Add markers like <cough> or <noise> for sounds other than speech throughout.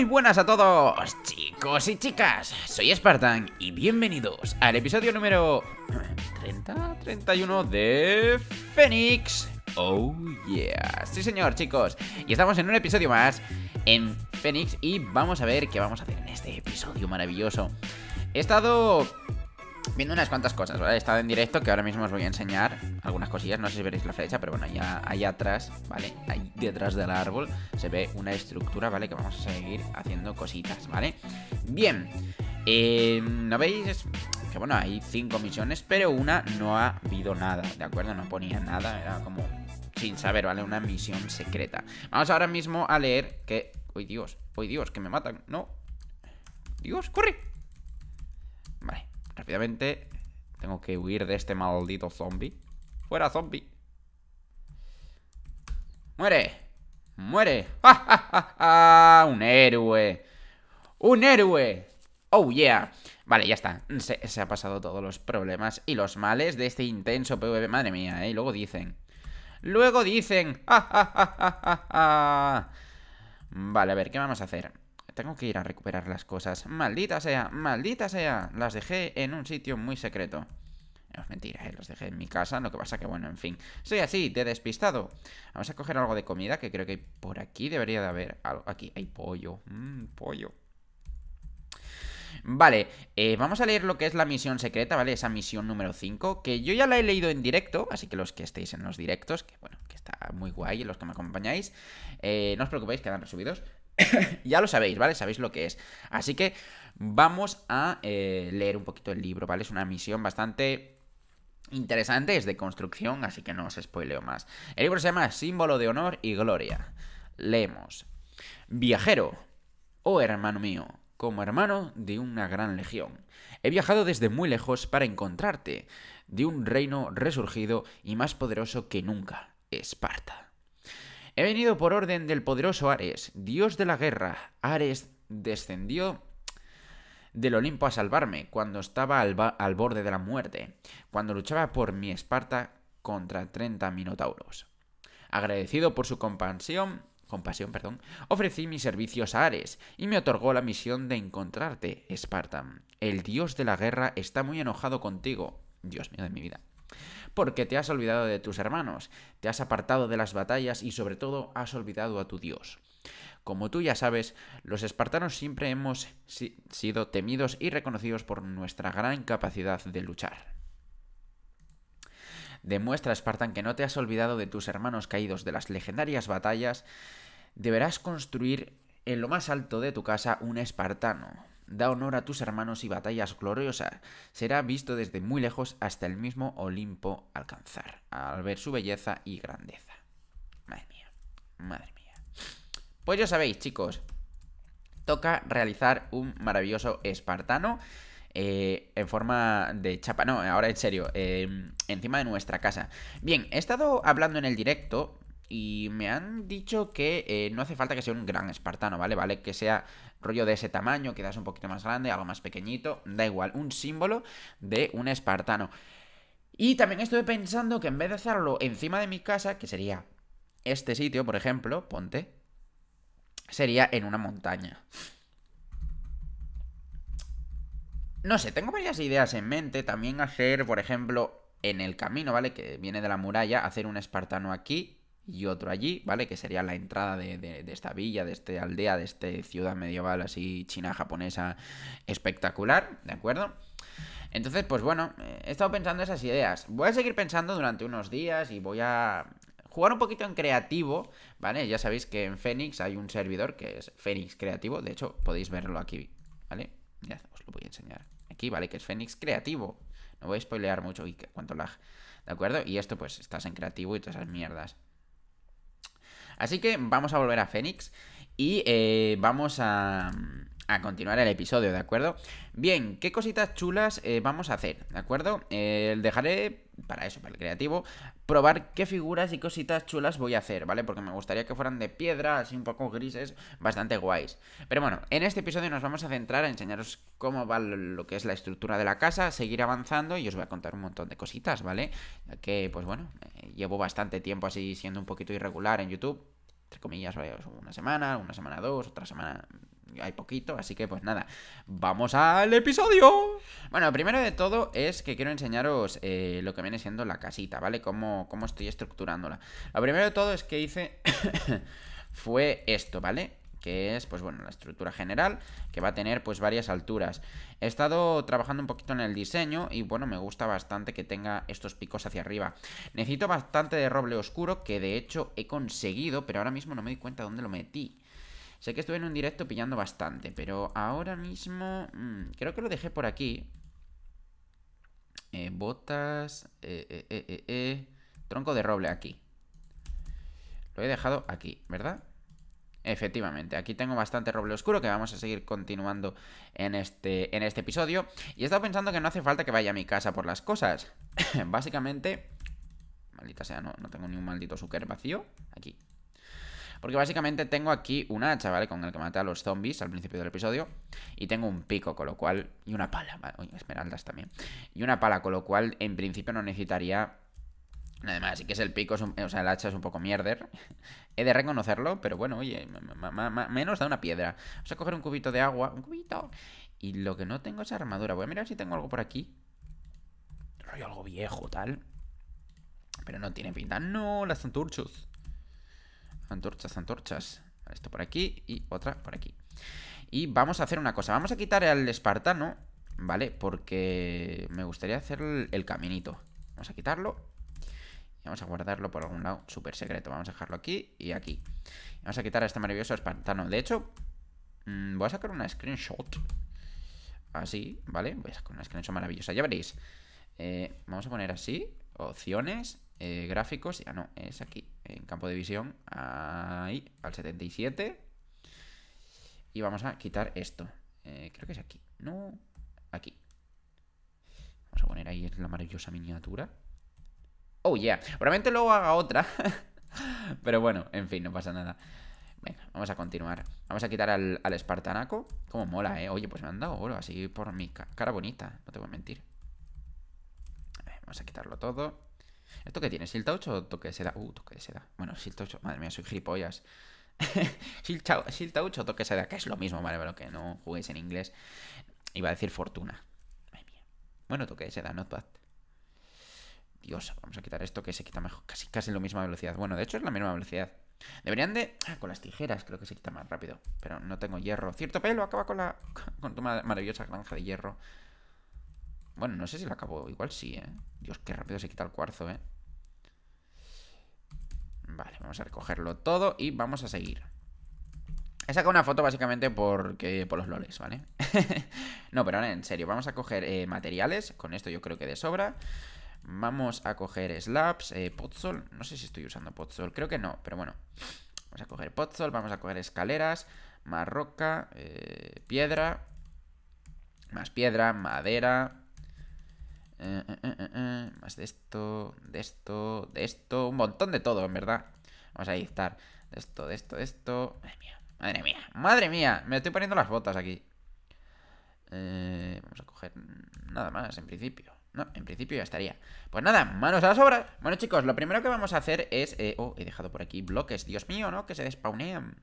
Muy buenas a todos, chicos y chicas. Soy Spartan y bienvenidos al episodio número 30, eh, 31 de Phoenix. Oh yeah. Sí, señor, chicos. Y estamos en un episodio más en Fénix y vamos a ver qué vamos a hacer en este episodio maravilloso. He estado viendo unas cuantas cosas, He estado en directo que ahora mismo os voy a enseñar algunas cosillas, no sé si veréis la flecha, pero bueno, allá, allá atrás, ¿vale? Ahí detrás del árbol se ve una estructura, ¿vale? Que vamos a seguir haciendo cositas, ¿vale? Bien, eh, ¿no veis? Que bueno, hay cinco misiones, pero una no ha habido nada, ¿de acuerdo? No ponía nada, era como sin saber, ¿vale? Una misión secreta. Vamos ahora mismo a leer que... ¡Uy, Dios! ¡Uy, Dios! ¡Que me matan! ¡No! ¡Dios! ¡Corre! Vale, rápidamente tengo que huir de este maldito zombie Fuera zombie. Muere. Muere. ¡Ja, Un héroe. Un héroe. Oh yeah. Vale, ya está. Se, han ha pasado todos los problemas y los males de este intenso PvP. Madre mía, ¿eh? Y luego dicen. Luego dicen. vale, a ver, ¿qué vamos a hacer? Tengo que ir a recuperar las cosas. Maldita sea, maldita sea. Las dejé en un sitio muy secreto es mentira, eh, los dejé en mi casa. Lo que pasa que, bueno, en fin. Soy así, de despistado. Vamos a coger algo de comida que creo que por aquí. Debería de haber algo. Aquí hay pollo. Mmm, pollo. Vale, eh, vamos a leer lo que es la misión secreta, ¿vale? Esa misión número 5, que yo ya la he leído en directo, así que los que estéis en los directos, que bueno, que está muy guay, los que me acompañáis, eh, no os preocupéis, quedan resubidos. <coughs> ya lo sabéis, ¿vale? Sabéis lo que es. Así que vamos a leer un poquito el libro, ¿vale? Es una misión bastante interesante, es de construcción, así que no os spoileo más. El libro se llama Símbolo de Honor y Gloria. Leemos. Viajero, oh hermano mío, como hermano de una gran legión. He viajado desde muy lejos para encontrarte, de un reino resurgido y más poderoso que nunca, Esparta. He venido por orden del poderoso Ares, dios de la guerra. Ares descendió del Olimpo a salvarme cuando estaba al, borde de la muerte, cuando luchaba por mi Esparta contra 30 minotauros. Agradecido por su compasión, compasión, perdón, ofrecí mis servicios a Ares y me otorgó la misión de encontrarte, Esparta. El dios de la guerra está muy enojado contigo, Dios mío de mi vida, porque te has olvidado de tus hermanos, te has apartado de las batallas y sobre todo has olvidado a tu dios. Como tú ya sabes, los espartanos siempre hemos sido temidos y reconocidos por nuestra gran capacidad de luchar. Demuestra, Espartan, que no te has olvidado de tus hermanos caídos de las legendarias batallas. Deberás construir en lo más alto de tu casa un espartano. Da honor a tus hermanos y batallas gloriosa. Será visto desde muy lejos hasta el mismo Olimpo alcanzar, al ver su belleza y grandeza. Madre mía, madre mía. Pues ya sabéis, chicos, toca realizar un maravilloso espartano. Eh, en forma de chapa, no, ahora en serio, em, encima de nuestra casa. Bien, he estado hablando en el directo y me han dicho que eh, no hace falta que sea un gran espartano, ¿vale? Vale, que sea rollo de ese tamaño, que das un poquito más grande, algo más pequeñito, da igual, un símbolo de un espartano. Y también estuve pensando que en vez de hacerlo encima de mi casa, que sería este sitio, por ejemplo, ponte, sería en una montaña. No sé, tengo varias ideas en mente. También hacer, por ejemplo, en el camino, ¿vale? Que viene de la muralla, hacer un espartano aquí y otro allí, ¿vale? Que sería la entrada de, esta villa, de esta aldea, de esta ciudad medieval así china japonesa espectacular, ¿de acuerdo? Entonces, pues bueno, eh, he estado pensando esas ideas. Voy a seguir pensando durante unos días y voy a jugar un poquito en creativo, ¿vale? Ya sabéis que en Fénix hay un servidor que es Fénix Creativo, de hecho podéis verlo aquí, ¿vale? Ya os lo voy a enseñar. Aquí, ¿vale? Que es Fénix Creativo. No voy a spoilear mucho y cuánto lag, ¿de acuerdo? Y esto pues estás en creativo y todas esas mierdas. Así que vamos a volver a Fénix y eh, vamos a a continuar el episodio, ¿de acuerdo? Bien, ¿qué cositas chulas eh, vamos a hacer? ¿De acuerdo? Eh, dejaré para eso, para el creativo, probar qué figuras y cositas chulas voy a hacer, ¿vale? Porque me gustaría que fueran de piedra, así un poco grises, bastante guays. Pero bueno, en este episodio nos vamos a centrar a enseñaros cómo va lo que es la estructura de la casa, seguir avanzando y os voy a contar un montón de cositas, ¿vale? Que pues bueno, eh, llevo bastante tiempo así siendo un poquito irregular en YouTube, entre comillas, una semana, una semana dos, otra semana hay poquito, así que pues nada, vamos al episodio. Bueno, primero de todo es que quiero enseñaros eh, lo que viene siendo la casita, ¿vale? Cómo, cómo estoy estructurándola. Lo primero de todo es que hice <coughs> fue esto, ¿vale? que es, pues bueno, la estructura general, que va a tener pues varias alturas. He estado trabajando un poquito en el diseño y bueno, me gusta bastante que tenga estos picos hacia arriba. Necesito bastante de roble oscuro, que de hecho he conseguido, pero ahora mismo no me di cuenta dónde lo metí. Sé que estuve en un directo pillando bastante, pero ahora mismo mm, creo que lo dejé por aquí. Eh, botas, eh, eh, tronco de roble aquí. Lo he dejado aquí, ¿verdad? Efectivamente, aquí tengo bastante roble oscuro que vamos a seguir continuando en este, en este episodio. Y he estado pensando que no hace falta que vaya a mi casa por las cosas. <laughs> Básicamente... Maldita sea, no, no tengo ni un maldito suker vacío. Aquí, porque básicamente tengo aquí un hacha, ¿vale? Con el que maté a los zombies al principio del episodio. Y tengo un pico, con lo cual... Y una pala, Uy, esmeraldas también. Y una pala, con lo cual en principio no necesitaría... Nada más, así que es el pico, o sea, el hacha es un poco mierder. <laughs> He de reconocerlo, pero bueno, oye, menos da una piedra. Vamos a coger un cubito de agua, un cubito. Y lo que no tengo es armadura. Voy a mirar si tengo algo por aquí. algo viejo, tal. Pero no tiene pinta. No, las antorchas antorchas, antorchas. Esto por aquí y otra por aquí. Y vamos a hacer una cosa. Vamos a quitar al espartano, ¿vale? Porque me gustaría hacer el, caminito. Vamos a quitarlo. Y vamos a guardarlo por algún lado súper secreto. Vamos a dejarlo aquí y aquí. vamos a quitar a este maravilloso espartano. De hecho, mm, voy a sacar una screenshot. Así, ¿vale? Voy a sacar una screenshot maravillosa. Ya veréis. Eh, vamos a poner así. Opciones. Eh, gráficos. Ya no, es aquí en campo de visión, ahí, al 77. Y vamos a quitar esto. Eh, creo que es aquí. No, aquí. Vamos a poner ahí la maravillosa miniatura. Oh, yeah. Probablemente luego haga otra. <laughs> Pero bueno, en fin, no pasa nada. Venga, vamos a continuar. Vamos a quitar al, al espartanaco. Como mola, ¿eh? Oye, pues me han dado oro así por mi cara bonita. No te voy a mentir. vamos a quitarlo todo. ¿Esto qué tiene? ¿Silta touch o toque de seda? Uh, toque de seda. Bueno, Silta touch Madre mía, soy gilipollas. Silta <laughs> touch o toque de seda, que es lo mismo, vale, pero que no juguéis en inglés. Iba a decir fortuna. Madre mía. Bueno, toque de seda, not Dios, vamos a quitar esto que se quita mejor. Casi, casi la misma velocidad. Bueno, de hecho es la misma velocidad. Deberían de... Ah, con las tijeras creo que se quita más rápido. Pero no tengo hierro. Cierto pelo, acaba con la... Con tu maravillosa granja de hierro. Bueno, no sé si lo acabo. Igual sí, ¿eh? Dios, qué rápido se quita el cuarzo, ¿eh? Vale, vamos a recogerlo todo y vamos a seguir. He sacado una foto básicamente porque por los loles, ¿vale? <laughs> no, pero ahora en serio, vamos a coger eh, materiales. Con esto yo creo que de sobra. Vamos a coger slabs, eh, No sé si estoy usando potsol, creo que no, pero bueno. Vamos a coger potsol, vamos a coger escaleras, más roca, eh, piedra, más piedra, madera, eh, eh, eh, más de esto, de esto, de esto. Un montón de todo, en verdad. Vamos a estar De esto, de esto, de esto. Madre mía, madre mía, madre mía. Me estoy poniendo las botas aquí. vamos a coger nada más, en principio. No, en principio ya estaría. Pues nada, manos a las obras. Bueno, chicos, lo primero que vamos a hacer es... oh, he dejado por aquí bloques, Dios mío, ¿no? Que se despaunean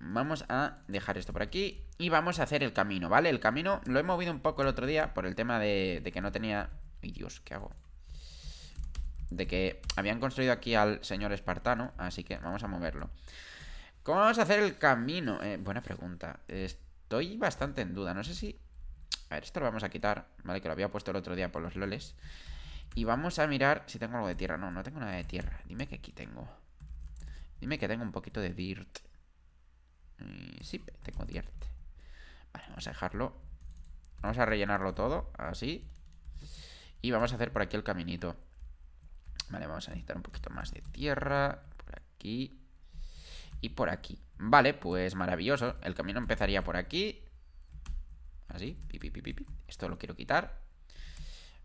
Vamos a dejar esto por aquí y vamos a hacer el camino, ¿vale? El camino lo he movido un poco el otro día por el tema de, que no tenía... ¡Ay, Dios! ¿Qué hago? De que habían construido aquí al señor espartano, así que vamos a moverlo. ¿Cómo vamos a hacer el camino? Eh, buena pregunta. Estoy bastante en duda. No sé si... A ver, esto lo vamos a quitar, ¿vale? Que lo había puesto el otro día por los loles. Y vamos a mirar si tengo algo de tierra. No, no tengo nada de tierra. Dime que aquí tengo. Dime que tengo un poquito de dirt. Eh, sí, tengo dierte. Vale, vamos a dejarlo. Vamos a rellenarlo todo, así. Y vamos a hacer por aquí el caminito. Vale, vamos a necesitar un poquito más de tierra. Por aquí. Y por aquí. Vale, pues maravilloso. El camino empezaría por aquí. Así. pipi Esto lo quiero quitar.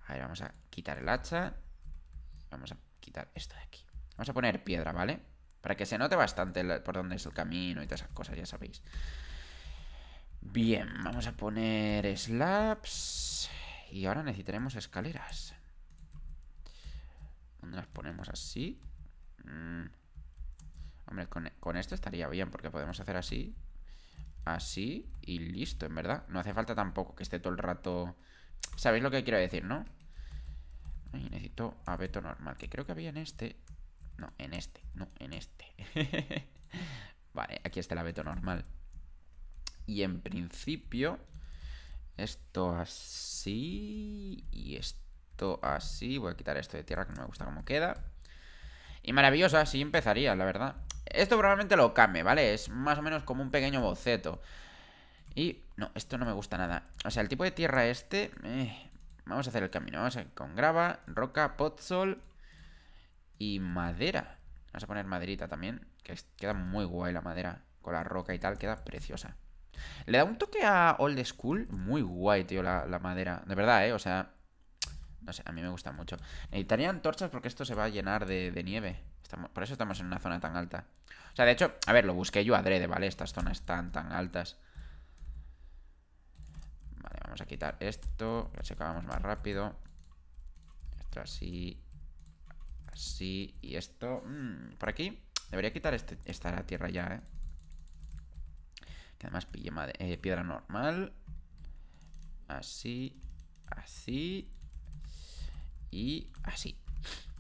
A ver, vamos a quitar el hacha. Vamos a quitar esto de aquí. Vamos a poner piedra, ¿vale? Para que se note bastante por dónde es el camino y todas esas cosas, ya sabéis. Bien, vamos a poner slabs. Y ahora necesitaremos escaleras. ¿Dónde las ponemos así? Mm. Hombre, con, esto estaría bien, porque podemos hacer así. Así y listo, en verdad. No hace falta tampoco que esté todo el rato... ¿Sabéis lo que quiero decir, no? necesito abeto normal, que creo que había en este no, en este, no, en este. <laughs> vale, aquí está el abeto normal. Y en principio, esto así y esto así. Voy a quitar esto de tierra que no me gusta cómo queda. Y maravilloso, así empezaría, la verdad. Esto probablemente lo cambie, ¿vale? Es más o menos como un pequeño boceto. Y no, esto no me gusta nada. O sea, el tipo de tierra este... Eh, vamos a hacer el camino. Vamos a ir con grava, roca, potzol y madera. Vamos a poner maderita también, que queda muy guay la madera. Con la roca y tal, queda preciosa. Le da un toque a Old School muy guay, tío, la, madera. De verdad, ¿eh? O sea, no sé, a mí me gusta mucho. Necesitarían antorchas porque esto se va a llenar de, nieve. por eso estamos en una zona tan alta. O sea, de hecho, a ver, lo busqué yo adrede, ¿vale? Estas zonas tan, tan altas. Vale, vamos a quitar esto. Lo secamos más rápido. Esto así. Así, y esto... Mm, por aquí. Debería quitar este, esta tierra ya, ¿eh? Que además pille eh, piedra normal. Así, así y así.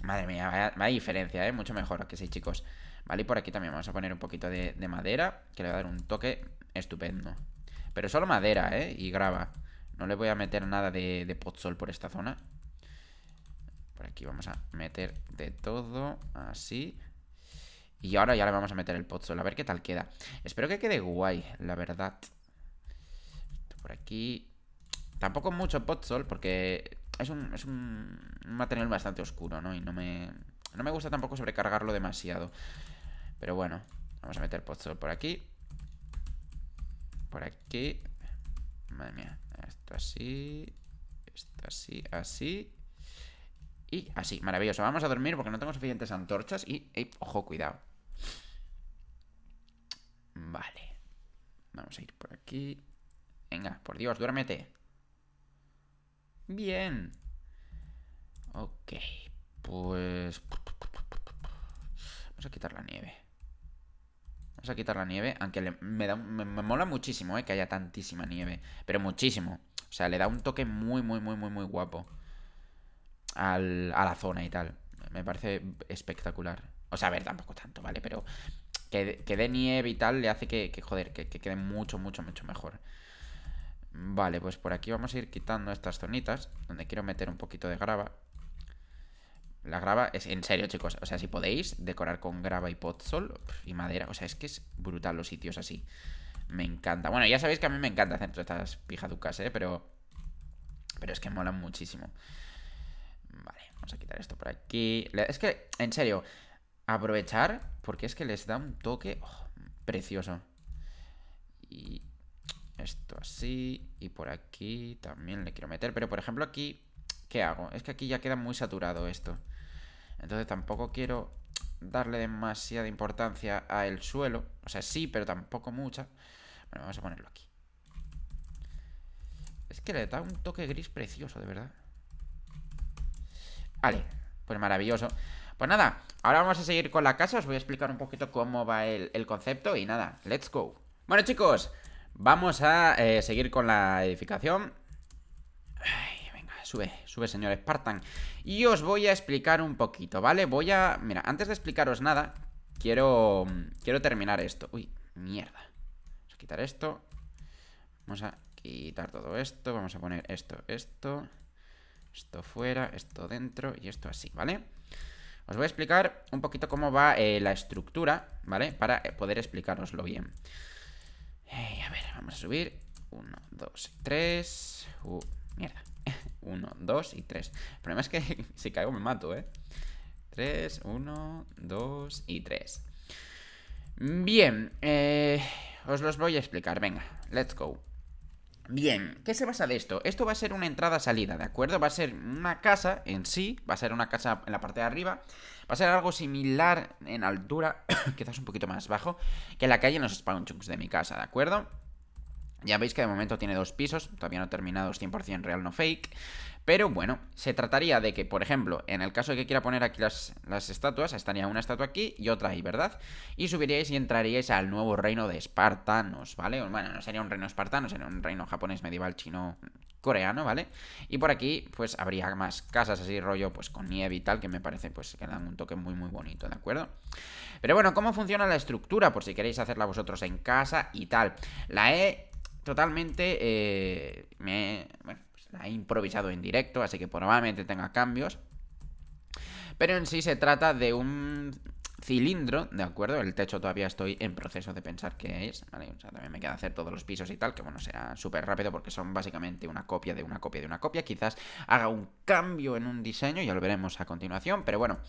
Madre mía, vaya, diferencia, ¿eh? Mucho mejor que sí, chicos. Vale, y por aquí también vamos a poner un poquito de, madera, que le va a dar un toque estupendo. Pero solo madera, ¿eh? Y grava. No le voy a meter nada de, de por esta zona aquí vamos a meter de todo, así. Y ahora ya le vamos a meter el pozol a ver qué tal queda. Espero que quede guay, la verdad. Por aquí... Tampoco mucho pozol porque es un, material bastante oscuro, ¿no? Y no me, no me gusta tampoco sobrecargarlo demasiado. Pero bueno, vamos a meter potsol por aquí. Por aquí. Madre mía, esto así, esto así, así y así, maravilloso. Vamos a dormir porque no tengo suficientes antorchas y... ojo, cuidado. Vale. Vamos a ir por aquí. Venga, por Dios, duérmete. Bien. Ok, pues... Vamos a quitar la nieve. Vamos a quitar la nieve, aunque me, mola muchísimo eh, que haya tantísima nieve. Pero muchísimo. O sea, le da un toque muy, muy, muy, muy, muy guapo a la zona y tal. Me parece espectacular. O sea, a ver, tampoco tanto, ¿vale? Pero que, que dé nieve y tal le hace que, que joder, que, quede mucho, mucho, mucho mejor. Vale, pues por aquí vamos a ir quitando estas zonitas donde quiero meter un poquito de grava. La grava es en serio, chicos. O sea, si podéis decorar con grava y potsol y madera. O sea, es que es brutal los sitios así. Me encanta. Bueno, ya sabéis que a mí me encanta hacer todas estas pijaducas, ¿eh? Pero, pero es que molan muchísimo. Vamos a quitar esto por aquí. Es que, en serio, aprovechar porque es que les da un toque oh, precioso. Y esto así. Y por aquí también le quiero meter. Pero, por ejemplo, aquí, ¿qué hago? Es que aquí ya queda muy saturado esto. Entonces tampoco quiero darle demasiada importancia al suelo. O sea, sí, pero tampoco mucha. Bueno, vamos a ponerlo aquí. Es que le da un toque gris precioso, de verdad. Vale, pues maravilloso. Pues nada, ahora vamos a seguir con la casa, os voy a explicar un poquito cómo va el, concepto y nada, let's go. Bueno chicos, vamos a eh, seguir con la edificación. Ay, venga, sube, sube señor Spartan. Y os voy a explicar un poquito, ¿vale? Voy a... Mira, antes de explicaros nada, quiero... Quiero terminar esto. Uy, mierda. Vamos a quitar esto. Vamos a quitar todo esto. Vamos a poner esto, esto... Esto fuera, esto dentro y esto así, ¿vale? Os voy a explicar un poquito cómo va eh, la estructura, ¿vale? Para eh, poder explicaroslo bien. Eh, a ver, vamos a subir. 1, 2 y 3. Uh, mierda. 1, <laughs> 2 y 3. El problema es que <laughs> si caigo me mato, ¿eh? 3, 1, 2 y 3. Bien, eh, os los voy a explicar. Venga, let's go. Bien, ¿qué se basa de esto? Esto va a ser una entrada-salida, ¿de acuerdo? Va a ser una casa en sí, va a ser una casa en la parte de arriba, va a ser algo similar en altura, <coughs> quizás un poquito más bajo, que la calle en los spawn chunks de mi casa, ¿de acuerdo? Ya veis que de momento tiene dos pisos, todavía no terminados 100% real no fake. Pero bueno, se trataría de que, por ejemplo, en el caso de que quiera poner aquí las, estatuas, estaría una estatua aquí y otra ahí, ¿verdad? Y subiríais y entraríais al nuevo reino de espartanos, ¿vale? Bueno, no sería un reino espartano, sería un reino japonés medieval chino coreano, ¿vale? Y por aquí, pues habría más casas así, rollo, pues con nieve y tal, que me parece, pues que dan un toque muy, muy bonito, ¿de acuerdo? Pero bueno, ¿cómo funciona la estructura? Por si queréis hacerla vosotros en casa y tal. La he totalmente. Eh, me. Bueno la he improvisado en directo, así que probablemente tenga cambios. Pero en sí se trata de un cilindro, ¿de acuerdo? El techo todavía estoy en proceso de pensar qué es, ¿vale? O sea, también me queda hacer todos los pisos y tal, que bueno, será súper rápido porque son básicamente una copia de una copia de una copia. Quizás haga un cambio en un diseño, ya lo veremos a continuación, pero bueno,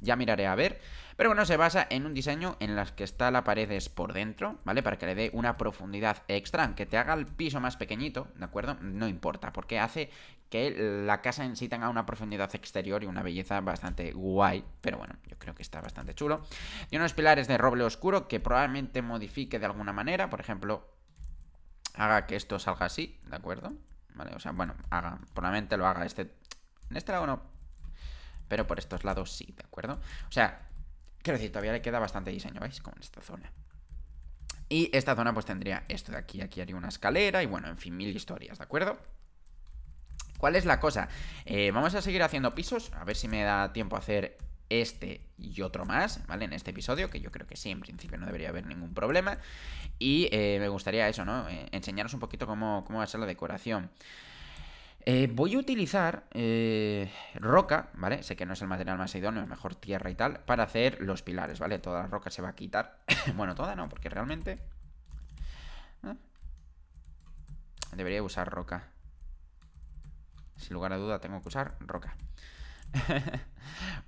ya miraré a ver. Pero bueno, se basa en un diseño en las que está la pared es por dentro, ¿vale? Para que le dé una profundidad extra, aunque te haga el piso más pequeñito, ¿de acuerdo? No importa, porque hace que la casa en sí tenga una profundidad exterior y una belleza bastante guay, pero bueno, yo creo que está bastante chulo. Y unos pilares de roble oscuro que probablemente modifique de alguna manera, por ejemplo, haga que esto salga así, ¿de acuerdo? Vale, o sea, bueno, haga, probablemente lo haga este... En este lado no, pero por estos lados sí, ¿de acuerdo? O sea, Quiero decir, todavía le queda bastante diseño, ¿veis? Con esta zona. Y esta zona pues tendría esto de aquí, aquí haría una escalera y bueno, en fin, mil historias, ¿de acuerdo? ¿Cuál es la cosa? Eh, vamos a seguir haciendo pisos, a ver si me da tiempo a hacer este y otro más, ¿vale? En este episodio, que yo creo que sí, en principio no debería haber ningún problema. Y eh, me gustaría eso, ¿no? Eh, enseñaros un poquito cómo, cómo va a ser la decoración. Eh, voy a utilizar eh, roca, ¿vale? Sé que no es el material más idóneo, mejor tierra y tal, para hacer los pilares, ¿vale? Toda la roca se va a quitar. <laughs> bueno, toda no, porque realmente... ¿eh? Debería usar roca. Sin lugar a duda tengo que usar roca. <laughs>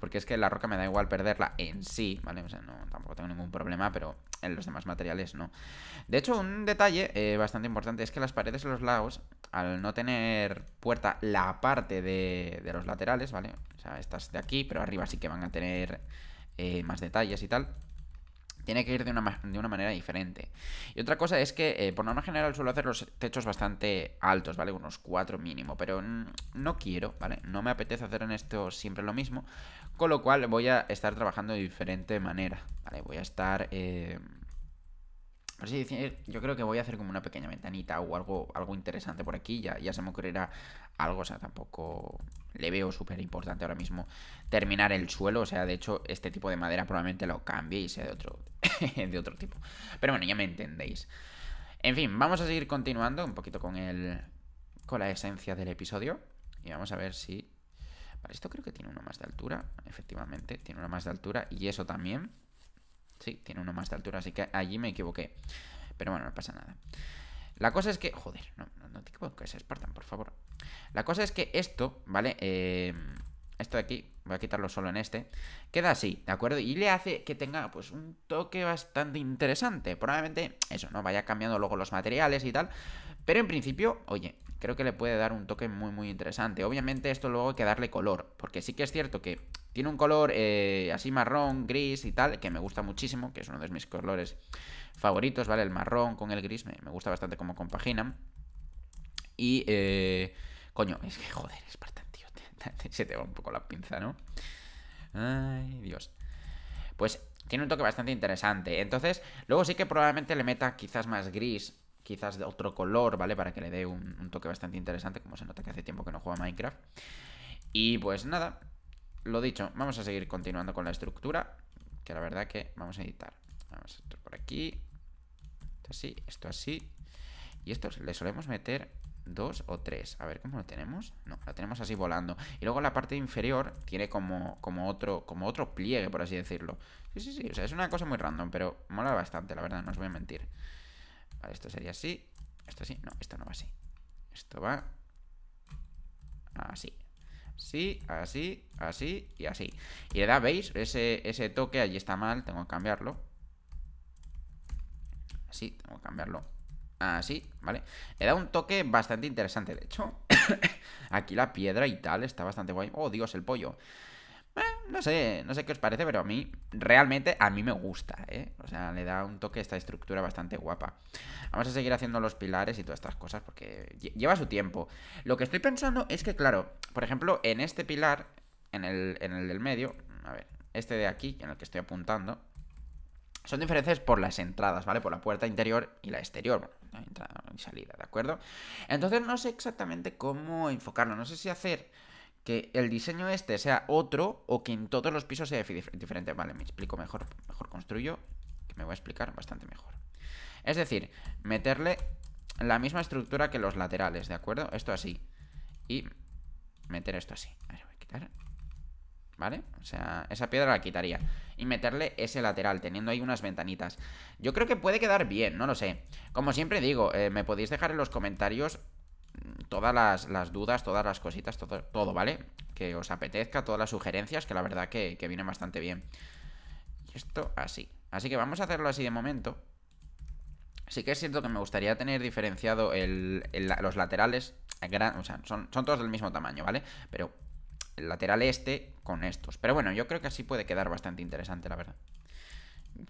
Porque es que la roca me da igual perderla en sí, ¿vale? O sea, no, tampoco tengo ningún problema, pero en los demás materiales no. De hecho, un detalle eh, bastante importante es que las paredes de los lados, al no tener puerta la parte de, los laterales, ¿vale? O sea, estas de aquí, pero arriba sí que van a tener eh, más detalles y tal tiene que ir de una, de una manera diferente. Y otra cosa es que, eh, por norma general, suelo hacer los techos bastante altos, ¿vale? Unos cuatro mínimo, pero no quiero, ¿vale? No me apetece hacer en esto siempre lo mismo, con lo cual voy a estar trabajando de diferente manera, ¿vale? Voy a estar... Eh, así eh, yo creo que voy a hacer como una pequeña ventanita o algo, algo interesante por aquí. Ya, ya se me ocurrirá algo, o sea, tampoco le veo súper importante ahora mismo terminar el suelo. O sea, de hecho, este tipo de madera probablemente lo cambie y sea de otro, <laughs> de otro tipo. Pero bueno, ya me entendéis. En fin, vamos a seguir continuando un poquito con el. con la esencia del episodio. Y vamos a ver si. Vale, esto creo que tiene uno más de altura. Efectivamente, tiene uno más de altura. Y eso también. Sí, tiene uno más de altura, así que allí me equivoqué. Pero bueno, no pasa nada. La cosa es que. Joder, no, no te equivoques, Spartan, por favor. La cosa es que esto, ¿vale? Eh, esto de aquí, voy a quitarlo solo en este, queda así, ¿de acuerdo? Y le hace que tenga, pues, un toque bastante interesante. Probablemente, eso, ¿no? Vaya cambiando luego los materiales y tal. Pero en principio, oye, creo que le puede dar un toque muy, muy interesante. Obviamente esto luego hay que darle color, porque sí que es cierto que tiene un color eh, así marrón, gris y tal, que me gusta muchísimo, que es uno de mis colores favoritos, ¿vale? El marrón con el gris, me, gusta bastante cómo compaginan. Y, eh, coño, es que, joder, Spartan, tío, se te va un poco la pinza, ¿no? Ay, Dios. Pues tiene un toque bastante interesante. Entonces, luego sí que probablemente le meta quizás más gris, quizás de otro color, ¿vale? Para que le dé un, un toque bastante interesante, como se nota que hace tiempo que no juega Minecraft. Y pues nada, lo dicho, vamos a seguir continuando con la estructura, que la verdad que vamos a editar. Vamos a esto por aquí, esto así, esto así. Y esto le solemos meter dos o tres. A ver, ¿cómo lo tenemos? No, lo tenemos así volando. Y luego la parte inferior tiene como, como, otro, como otro pliegue, por así decirlo. Sí, sí, sí. O sea, es una cosa muy random, pero mola bastante, la verdad, no os voy a mentir. esto sería así. Esto así. No, esto no va así. Esto va así así, así, así y así. Y le da, ¿veis? Ese, ese toque, allí está mal, tengo que cambiarlo. Así, tengo que cambiarlo. Así, ¿vale? Le da un toque bastante interesante, de hecho. <coughs> aquí la piedra y tal está bastante guay. Oh, Dios, el pollo. <laughs> no sé, no sé qué os parece, pero a mí, realmente, a mí me gusta, ¿eh? O sea, le da un toque a esta estructura bastante guapa. Vamos a seguir haciendo los pilares y todas estas cosas porque lleva su tiempo. Lo que estoy pensando es que, claro, por ejemplo, en este pilar, en el, del medio, a ver, este de aquí, en el que estoy apuntando, son diferencias por las entradas, ¿vale? Por la puerta interior y la exterior, bueno, entrada y salida, ¿de acuerdo? Entonces no sé exactamente cómo enfocarlo, no sé si hacer que el diseño este sea otro o que en todos los pisos sea diferente. Vale, me explico mejor, mejor construyo, que me voy a explicar bastante mejor. Es decir, meterle la misma estructura que los laterales, ¿de acuerdo? Esto así. Y meter esto así. A ver, voy a quitar. ¿Vale? O sea, esa piedra la quitaría. Y meterle ese lateral, teniendo ahí unas ventanitas. Yo creo que puede quedar bien, no lo sé. Como siempre digo, eh, me podéis dejar en los comentarios todas las, dudas, todas las cositas, todo, todo, ¿vale? Que os apetezca, todas las sugerencias, que la verdad que, viene bastante bien. Y esto así. Así que vamos a hacerlo así de momento. Sí que es cierto que me gustaría tener diferenciado los laterales. Gran, o sea, son, todos del mismo tamaño, ¿vale? Pero el lateral este con estos. Pero bueno, yo creo que así puede quedar bastante interesante, la verdad.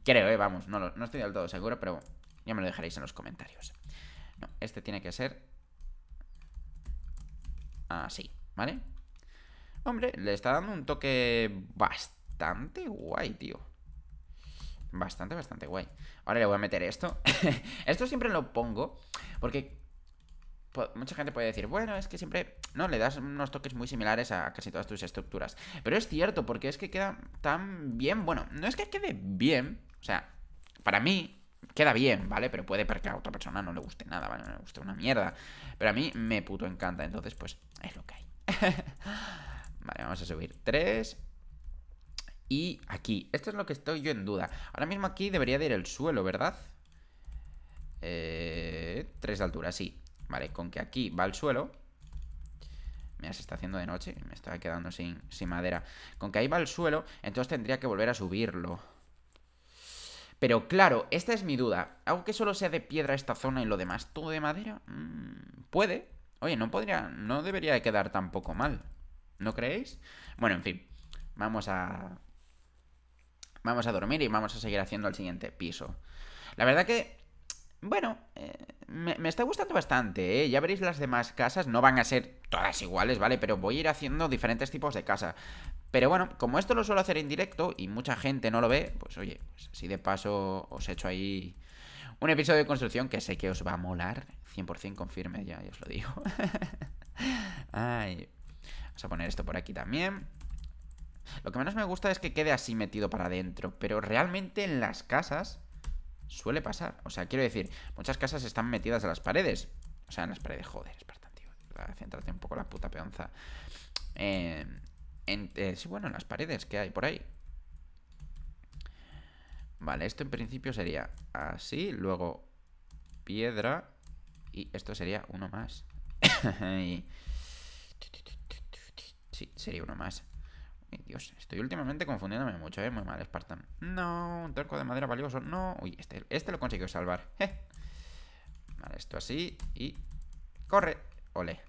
Creo, ¿eh? Vamos, no, no estoy del todo seguro, pero ya me lo dejaréis en los comentarios. este tiene que ser así, ¿vale? Hombre, le está dando un toque bastante guay, tío. Bastante, bastante guay. Ahora le voy a meter esto. <laughs> esto siempre lo pongo porque mucha gente puede decir, bueno, es que siempre, no, le das unos toques muy similares a casi todas tus estructuras. Pero es cierto, porque es que queda tan bien, bueno, no es que quede bien, o sea, para mí, queda bien, ¿vale? Pero puede que a otra persona no le guste nada, ¿vale? No le guste una mierda. Pero a mí me puto encanta, entonces pues es lo que hay. <laughs> vale, vamos a subir Tres Y aquí, esto es lo que estoy yo en duda. Ahora mismo aquí debería de ir el suelo, ¿verdad? Eh, de altura, sí. Vale, con que aquí va el suelo. Mira, se está haciendo de noche. Me estaba quedando sin, sin madera. Con que ahí va el suelo, entonces tendría que volver a subirlo. Pero claro, esta es mi duda. Aunque solo sea de piedra esta zona y lo demás todo de madera, mm, puede. Oye, no podría, no debería de quedar tampoco mal. ¿No creéis? Bueno, en fin, vamos a... Vamos a dormir y vamos a seguir haciendo el siguiente piso. La verdad que bueno, eh, me, está gustando bastante, ¿eh? Ya veréis las demás casas, no van a ser todas iguales, ¿vale? Pero voy a ir haciendo diferentes tipos de casa. Pero bueno, como esto lo suelo hacer en directo y mucha gente no lo ve, pues oye, pues si de paso os he hecho ahí un episodio de construcción que sé que os va a molar. 100% confirme, ya, ya os lo digo. <laughs> Ay. Vamos a poner esto por aquí también. Lo que menos me gusta es que quede así metido para adentro, pero realmente en las casas Suele pasar. O sea, quiero decir, muchas casas están metidas en las paredes. O sea, en las paredes, joder, Espartan, tío. Céntrate un poco la puta peonza. Eh, eh, sí, bueno, en las paredes que hay por ahí. Vale, esto en principio sería así, luego piedra y esto sería uno más. <laughs> sí, sería uno más. Dios, estoy últimamente confundiéndome mucho, ¿eh? Muy mal, Spartan. No, un torco de madera valioso. No. Uy, este, este lo consiguió salvar. Vale, esto así y... ¡Corre! Ole.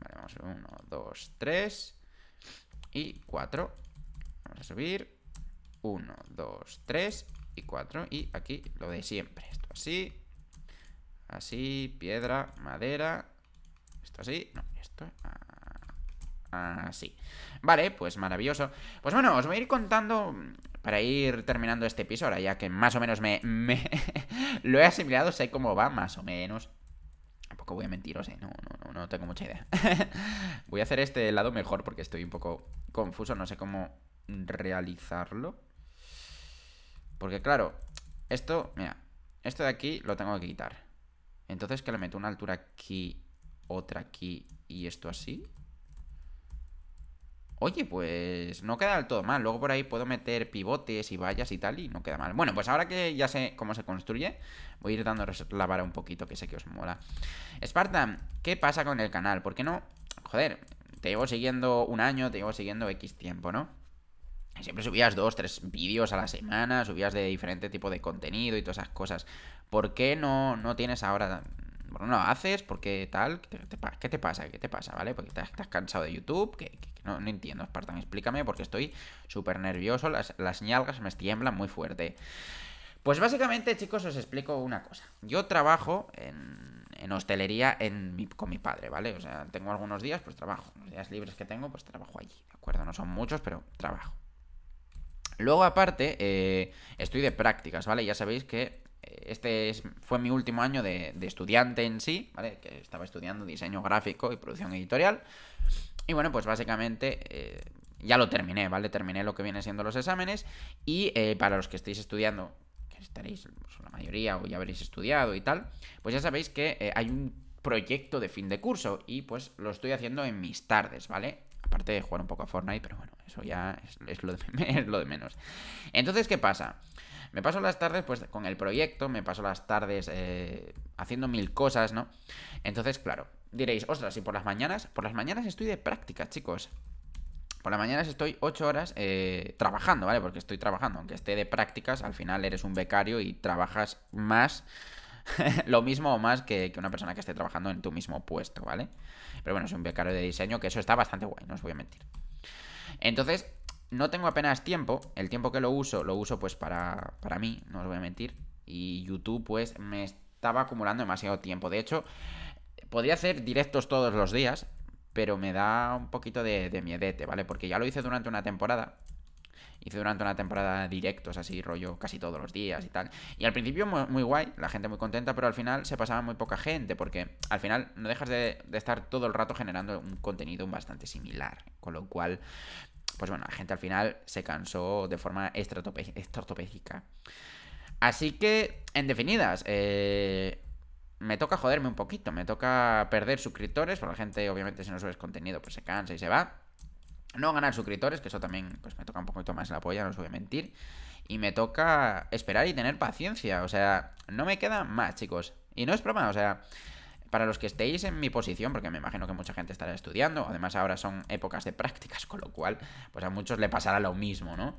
Vale, vamos a uno, dos, tres y cuatro. Vamos a subir. Uno, dos, tres y cuatro. Y aquí lo de siempre. Esto así. Así, piedra, madera. Esto así. No, esto... Ah. Así. Vale, pues maravilloso. Pues bueno, os voy a ir contando para ir terminando este piso, ahora ya que más o menos me, <laughs> lo he asimilado, sé cómo va más o menos. poco voy a mentir o No, no, no, no tengo mucha idea. <laughs> voy a hacer este lado mejor porque estoy un poco confuso, no sé cómo realizarlo. Porque claro, esto, mira, esto de aquí lo tengo que quitar. Entonces que le meto una altura aquí, otra aquí y esto así oye, pues no queda del todo mal. Luego por ahí puedo meter pivotes y vallas y tal, y no queda mal. Bueno, pues ahora que ya sé cómo se construye, voy a ir dando la vara un poquito, que sé que os mola. Spartan, ¿qué pasa con el canal? ¿Por qué no? Joder, te llevo siguiendo un año, te llevo siguiendo X tiempo, ¿no? Siempre subías dos, tres vídeos a la semana, subías de diferente tipo de contenido y todas esas cosas. ¿Por qué no, no tienes ahora bueno, no haces? ¿Por qué tal? ¿Qué te, pasa? ¿Qué te pasa? ¿Vale? Porque estás cansado de YouTube. Que, no, entiendo, Spartan. Explícame porque estoy súper nervioso. Las, las ñalgas me tiemblan muy fuerte. Pues básicamente, chicos, os explico una cosa. Yo trabajo en, hostelería con mi padre, ¿vale? O sea, tengo algunos días, pues trabajo. Los días libres que tengo, pues trabajo allí, ¿de acuerdo? No son muchos, pero trabajo. Luego, aparte, eh, estoy de prácticas, ¿vale? Ya sabéis que este fue mi último año de, estudiante en sí, ¿vale? Que estaba estudiando diseño gráfico y producción editorial. Y bueno, pues básicamente eh, ya lo terminé, ¿vale? Terminé lo que vienen siendo los exámenes. Y eh, para los que estéis estudiando, que estaréis pues, la mayoría o ya habréis estudiado y tal, pues ya sabéis que eh, hay un proyecto de fin de curso y pues lo estoy haciendo en mis tardes, ¿vale? Aparte de jugar un poco a Fortnite, pero bueno, eso ya <laughs> es, lo, de, menos. Entonces, ¿qué pasa? Me paso las tardes pues con el proyecto, me paso las tardes eh, haciendo mil cosas, ¿no? Entonces, claro, diréis, ostras, ¿y por las mañanas? Por las mañanas estoy de práctica, chicos. Por las mañanas estoy 8 horas eh, trabajando, ¿vale? Porque estoy trabajando. Aunque esté de prácticas, al final eres un becario y trabajas más, <laughs> lo mismo o más que, que, una persona que esté trabajando en tu mismo puesto, ¿vale? Pero bueno, es un becario de diseño que eso está bastante guay, no os voy a mentir. Entonces, no tengo apenas tiempo. El tiempo que lo uso, lo uso pues para, para mí, no os voy a mentir. Y YouTube pues me estaba acumulando demasiado tiempo. De hecho, podría hacer directos todos los días, pero me da un poquito de miedete, ¿vale? Porque ya lo hice durante una temporada hice durante una temporada directos, así rollo casi todos los días y tal. Y al principio muy, guay, la gente muy contenta, pero al final se pasaba muy poca gente, porque al final no dejas de, estar todo el rato generando un contenido bastante similar, con lo cual pues bueno, la gente al final se cansó de forma estratopégica. Así que, en definidas, eh, me toca joderme un poquito, me toca perder suscriptores, porque la gente obviamente si no subes contenido pues se cansa y se va. No ganar suscriptores, que eso también pues, me toca un poquito más la polla, no os voy a mentir. Y me toca esperar y tener paciencia. O sea, no me queda más, chicos. Y no es broma, o sea, para los que estéis en mi posición, porque me imagino que mucha gente estará estudiando, además ahora son épocas de prácticas, con lo cual, pues a muchos le pasará lo mismo, ¿no?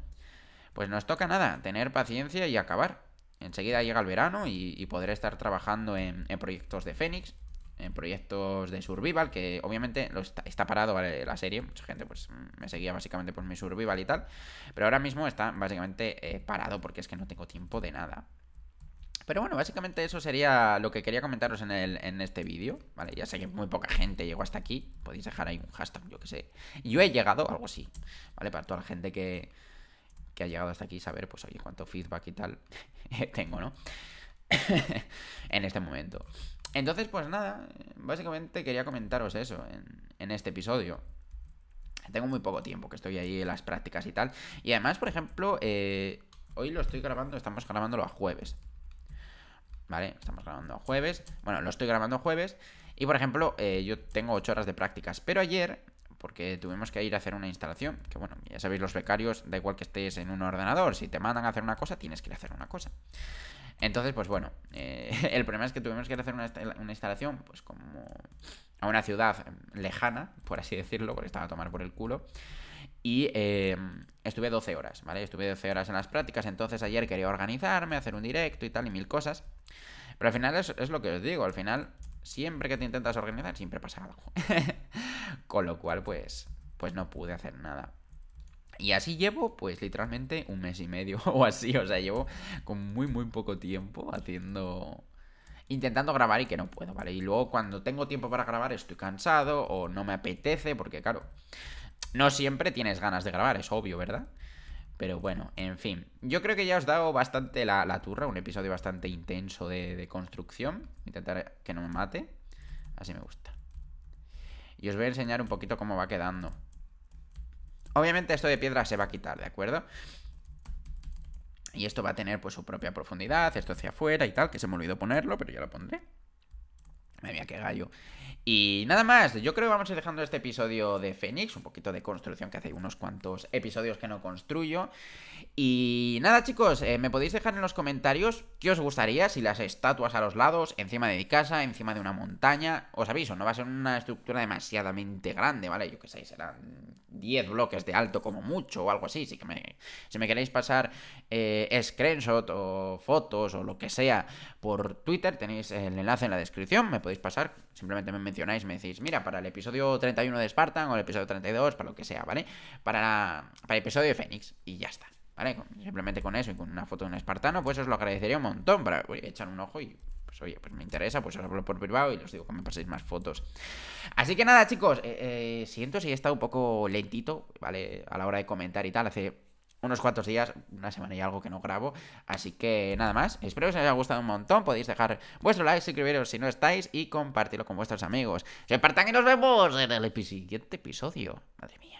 Pues nos toca nada, tener paciencia y acabar. Enseguida llega el verano y, podré estar trabajando en, en proyectos de Fénix, proyectos de survival, que obviamente lo está, parado la serie, mucha gente pues mm, me seguía básicamente por mi survival y tal, pero ahora mismo está básicamente eh, parado porque es que no tengo tiempo de nada. Pero bueno, básicamente eso sería lo que quería comentaros en, el, en este vídeo, ¿vale? Ya sé que muy poca gente llegó hasta aquí, podéis dejar ahí un hashtag, yo que sé. Yo he llegado, algo así, ¿vale? Para toda la gente que, que ha llegado hasta aquí, saber, pues oye, cuánto feedback y tal <laughs> tengo, ¿no? <laughs> en este momento. Entonces, pues nada, básicamente quería comentaros eso en, este episodio. Tengo muy poco tiempo, que estoy ahí en las prácticas y tal. Y además, por ejemplo, eh, hoy lo estoy grabando, estamos grabándolo a jueves. ¿Vale? Estamos grabando a jueves. Bueno, lo estoy grabando a jueves. Y por ejemplo, eh, yo tengo 8 horas de prácticas. Pero ayer, porque tuvimos que ir a hacer una instalación, que bueno, ya sabéis los becarios, da igual que estés en un ordenador, si te mandan a hacer una cosa, tienes que ir a hacer una cosa. Entonces, pues bueno, eh, <laughs> el problema es que tuvimos que hacer una, instalación, pues como a una ciudad lejana, por así decirlo, porque estaba a tomar por el culo. Y eh, estuve 12 horas, ¿vale? Estuve 12 horas en las prácticas, entonces ayer quería organizarme, hacer un directo y tal, y mil cosas. Pero al final es, es lo que os digo, al final, siempre que te intentas organizar, siempre pasa algo. <laughs> Con lo cual, pues, pues no pude hacer nada. Y así llevo, pues literalmente un mes y medio <laughs> o así. O sea, llevo con muy, muy poco tiempo haciendo. Intentando grabar y que no puedo, ¿vale? Y luego cuando tengo tiempo para grabar estoy cansado o no me apetece, porque claro, no siempre tienes ganas de grabar, es obvio, ¿verdad? Pero bueno, en fin. Yo creo que ya os he dado bastante la, turra, un episodio bastante intenso de, construcción. Intentar que no me mate. Así me gusta. Y os voy a enseñar un poquito cómo va quedando. Obviamente esto de piedra se va a quitar, ¿de acuerdo? Y esto va a tener pues su propia profundidad, esto hacia afuera y tal, que se me olvidó ponerlo, pero ya lo pondré. Me mía, qué gallo. Y nada más, yo creo que vamos a ir dejando este episodio de Fénix, un poquito de construcción que hace unos cuantos episodios que no construyo. Y nada, chicos, eh, me podéis dejar en los comentarios qué os gustaría, si las estatuas a los lados, encima de mi casa, encima de una montaña. Os aviso, no va a ser una estructura demasiadamente grande, ¿vale? Yo qué sé, serán 10 bloques de alto como mucho o algo así. Si, que me, me queréis pasar eh, screenshot o fotos o lo que sea por Twitter, tenéis el enlace en la descripción, me podéis pasar, simplemente me mencionáis, me decís, mira, para el episodio 31 de Spartan o el episodio 32, para lo que sea, ¿vale? Para, el episodio de Fénix y ya está. ¿Vale? Simplemente con eso y con una foto de un espartano, pues os lo agradecería un montón para echar un ojo y pues, oye, pues me interesa, pues os hablo por privado y os digo que me paséis más fotos. Así que nada, chicos, eh, eh, siento si he estado un poco lentito, ¿vale? A la hora de comentar y tal, hace unos cuantos días, una semana y algo que no grabo. Así que nada más, espero que os haya gustado un montón. Podéis dejar vuestro like, suscribiros si no estáis y compartirlo con vuestros amigos. Se partan y nos vemos en el siguiente episodio. Madre mía.